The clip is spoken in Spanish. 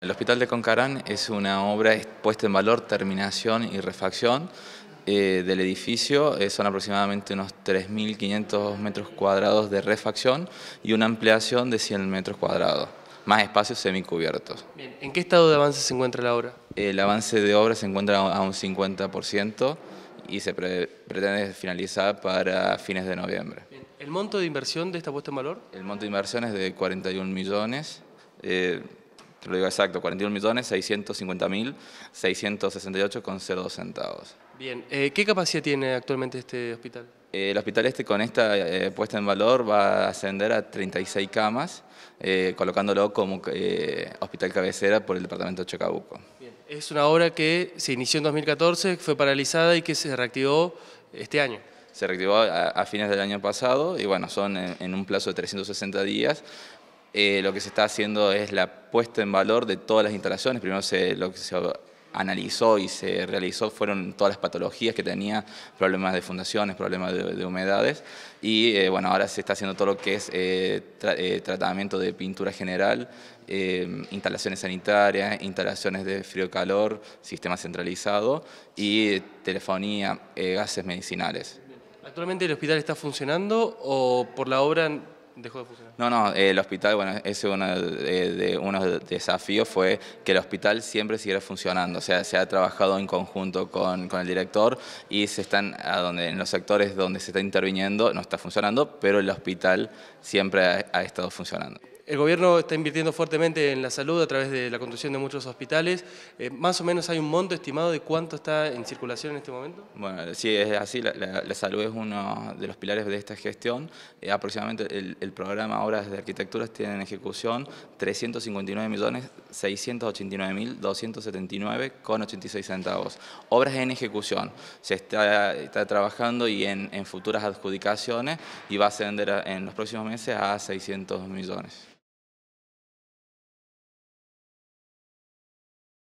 El Hospital de Concarán es una obra puesta en valor, terminación y refacción eh, del edificio. Eh, son aproximadamente unos 3.500 metros cuadrados de refacción y una ampliación de 100 metros cuadrados, más espacios semicubiertos. ¿En qué estado de avance se encuentra la obra? El avance de obra se encuentra a un 50% y se pretende finalizar para fines de noviembre. ¿El monto de inversión de esta puesta en valor? El monto de inversión es de 41 millones. Eh, te lo digo exacto, 41.650.668,02 con centavos. Bien, eh, ¿qué capacidad tiene actualmente este hospital? Eh, el hospital este con esta eh, puesta en valor va a ascender a 36 camas, colocándolo como hospital cabecera por el departamento de Chocabuco. Bien. Es una obra que se inició en 2014, fue paralizada y que se reactivó este año se reactivó a, fines del año pasado y bueno, son en, un plazo de 360 días eh, lo que se está haciendo es la puesta en valor de todas las instalaciones. Primero se, lo que se analizó y se realizó fueron todas las patologías que tenía, problemas de fundaciones, problemas de, humedades, y eh, bueno, ahora se está haciendo todo lo que es eh, tratamiento de pintura general, instalaciones sanitarias, instalaciones de frío-calor, sistema centralizado y telefonía, gases medicinales. ¿Actualmente el hospital está funcionando o por la obra no, no, el hospital, bueno, ese uno eh, de, de desafíos fue que el hospital siempre siguiera funcionando, o sea, se ha trabajado en conjunto con, con el director y se están, a donde, en los sectores donde se está interviniendo no está funcionando, pero el hospital siempre ha estado funcionando. El gobierno está invirtiendo fuertemente en la salud a través de la construcción de muchos hospitales. Eh, ¿Más o menos hay un monto estimado de cuánto está en circulación en este momento? Bueno, sí, es así. La, salud es uno de los pilares de esta gestión. Eh, aproximadamente el, programa Obras de Arquitecturas tiene en ejecución 359.689.279,86 centavos. Obras en ejecución. Se está, trabajando y en, en futuras adjudicaciones y va a ascender en los próximos meses a 600 millones.